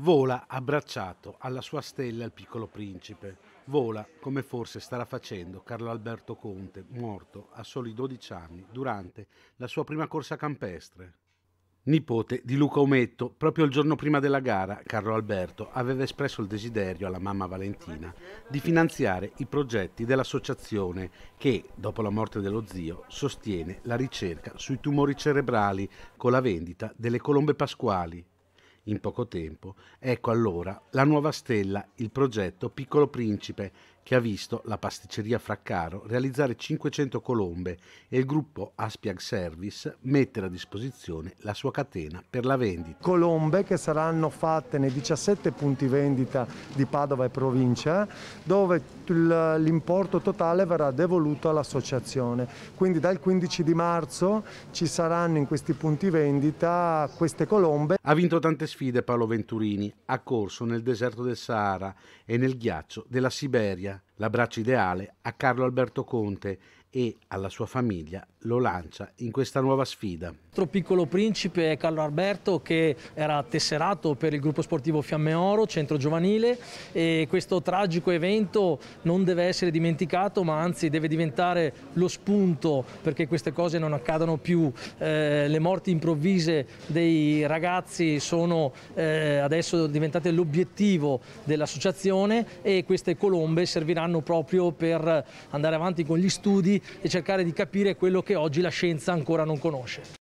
Vola abbracciato alla sua stella il piccolo principe. Vola come forse starà facendo Carlo Alberto Conte, morto a soli 12 anni durante la sua prima corsa campestre. Nipote di Luca Ometto, proprio il giorno prima della gara, Carlo Alberto aveva espresso il desiderio alla mamma Valentina di finanziare i progetti dell'associazione che, dopo la morte dello zio, sostiene la ricerca sui tumori cerebrali con la vendita delle colombe pasquali in poco tempo, ecco allora la nuova stella, il progetto Piccolo Principe, che ha visto la pasticceria Fraccaro realizzare 500 colombe e il gruppo Aspiag Service mettere a disposizione la sua catena per la vendita. Colombe che saranno fatte nei 17 punti vendita di Padova e provincia, dove l'importo totale verrà devoluto all'associazione. Quindi dal 15 di marzo ci saranno in questi punti vendita queste colombe. Ha vinto tante sfide Paolo Venturini, ha corso nel deserto del Sahara e nel ghiaccio della Siberia l'abbraccio ideale a Carlo Alberto Conte e alla sua famiglia lo lancia in questa nuova sfida. Il nostro piccolo principe è Carlo Alberto che era tesserato per il gruppo sportivo Fiamme Oro, centro giovanile e questo tragico evento non deve essere dimenticato ma anzi deve diventare lo spunto perché queste cose non accadano più. Eh, le morti improvvise dei ragazzi sono eh, adesso diventate l'obiettivo dell'associazione e queste colombe serviranno proprio per andare avanti con gli studi e cercare di capire quello che oggi la scienza ancora non conosce.